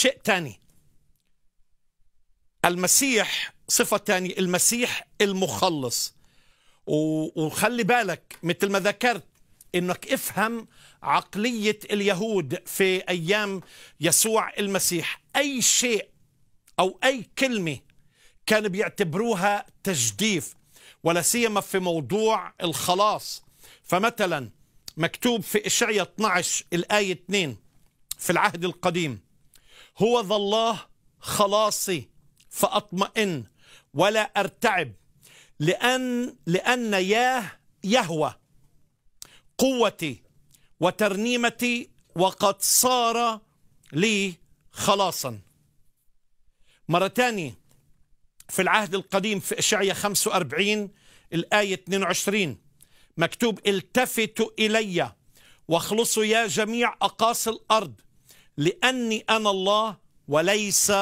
شيء ثاني المسيح صفة ثانية المسيح المخلص وخلي بالك مثل ما ذكرت انك افهم عقلية اليهود في ايام يسوع المسيح اي شيء او اي كلمة كانوا بيعتبروها تجديف ولا سيما في موضوع الخلاص فمثلا مكتوب في اشعياء 12 الايه 2 في العهد القديم هو ذا الله خلاصي فأطمئن ولا أرتعب لأن لأن ياه يهوى قوتي وترنيمتي وقد صار لي خلاصا مرة تانية في العهد القديم في إشعية 45 الآية 22 مكتوب التفتوا إلي واخلصوا يا جميع أقاصي الأرض لأني أنا الله وليس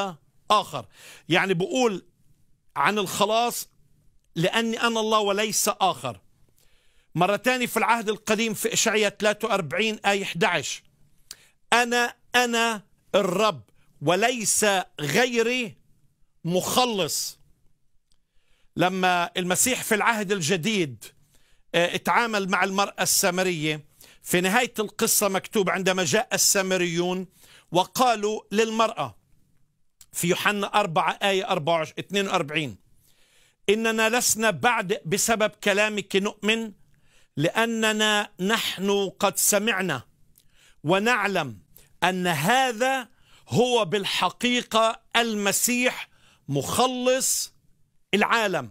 آخر يعني بقول عن الخلاص لأني أنا الله وليس آخر مرة تاني في العهد القديم في إشعية 43 آية 11 أنا أنا الرب وليس غيري مخلص لما المسيح في العهد الجديد آه، اتعامل مع المرأة السامرية في نهاية القصة مكتوب عندما جاء السامريون وقالوا للمرأة في يوحنا 4 آية 42 إننا لسنا بعد بسبب كلامك نؤمن لأننا نحن قد سمعنا ونعلم أن هذا هو بالحقيقة المسيح مخلص العالم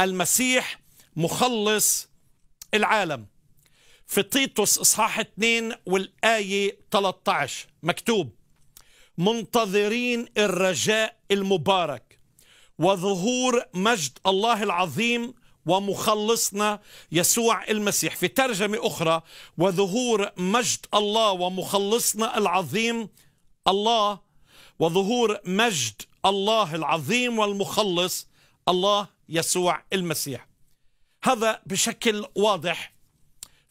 المسيح مخلص العالم في تيتوس إصحاح 2 والآية 13 مكتوب منتظرين الرجاء المبارك وظهور مجد الله العظيم ومخلصنا يسوع المسيح في ترجمة أخرى وظهور مجد الله ومخلصنا العظيم الله وظهور مجد الله العظيم والمخلص الله يسوع المسيح هذا بشكل واضح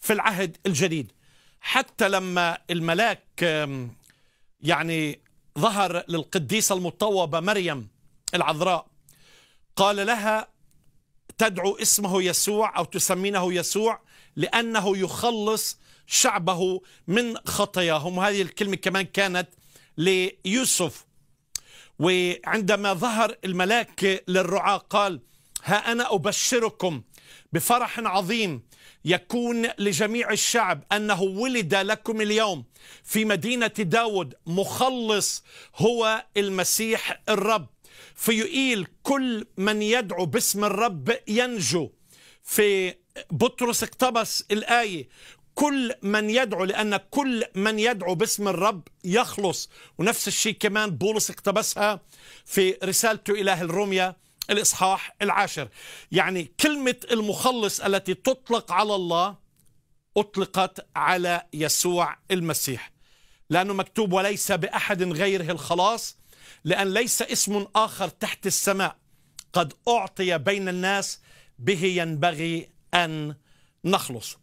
في العهد الجديد حتى لما الملاك يعني ظهر للقديسة المطوبة مريم العذراء قال لها تدعو اسمه يسوع أو تسمينه يسوع لأنه يخلص شعبه من خطاياهم وهذه الكلمة كمان كانت ليوسف وعندما ظهر الملاك للرعاة قال ها أنا أبشركم بفرح عظيم يكون لجميع الشعب أنه ولد لكم اليوم في مدينة داود مخلص هو المسيح الرب فيقيل كل من يدعو باسم الرب ينجو في بطرس اقتبس الآية كل من يدعو لأن كل من يدعو باسم الرب يخلص ونفس الشيء كمان بولس اقتبسها في رسالته إلى الروميا الإصحاح العاشر يعني كلمة المخلص التي تطلق على الله أطلقت على يسوع المسيح لأنه مكتوب وليس بأحد غيره الخلاص لأن ليس اسم آخر تحت السماء قد أعطي بين الناس به ينبغي أن نخلص